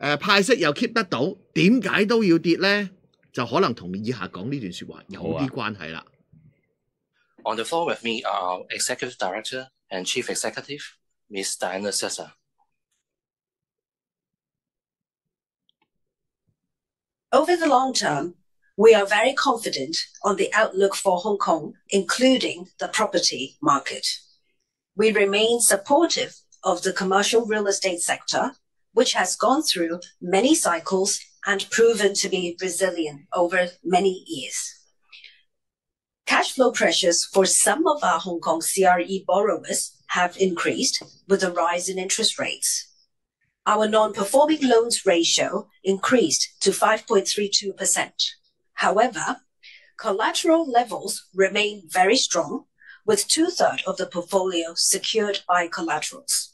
On keep 得到，點解都要跌咧？就可能同以下講呢段説話有啲關係啦。On the floor with me are Executive Director and Chief Executive Miss Diana Sessa. Over the long term, we are very confident on the outlook for Hong Kong, including the property market. We remain supportive of the commercial real estate sector which has gone through many cycles and proven to be resilient over many years. Cash flow pressures for some of our Hong Kong CRE borrowers have increased with a rise in interest rates. Our non-performing loans ratio increased to 5.32%. However, collateral levels remain very strong, with two-thirds of the portfolio secured by collaterals.